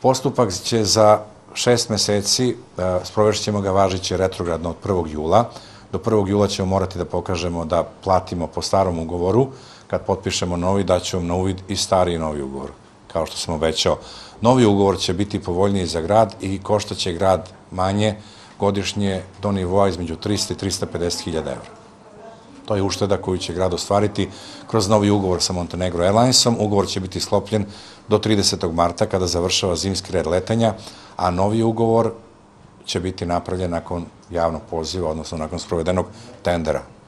Postupak će za šest meseci, e, sprovešit ćemo ga važiće retrogradno od 1. jula. Do 1. jula ćemo morati da pokažemo da platimo po starom ugovoru. Kad potpišemo novi, daću vam na uvid i stari i novi ugovor, kao što sam obećao. Novi ugovor će biti povoljniji za grad i koštaće grad manje godišnje do nivoa između 300 i 350 hiljada evra. To je ušteda koju će grad ostvariti kroz novi ugovor sa Montenegro Airlinesom. Ugovor će biti sklopljen do 30. marta kada završava zimski red letenja, a novi ugovor će biti napravljen nakon javnog poziva, odnosno nakon sprovedenog tendera.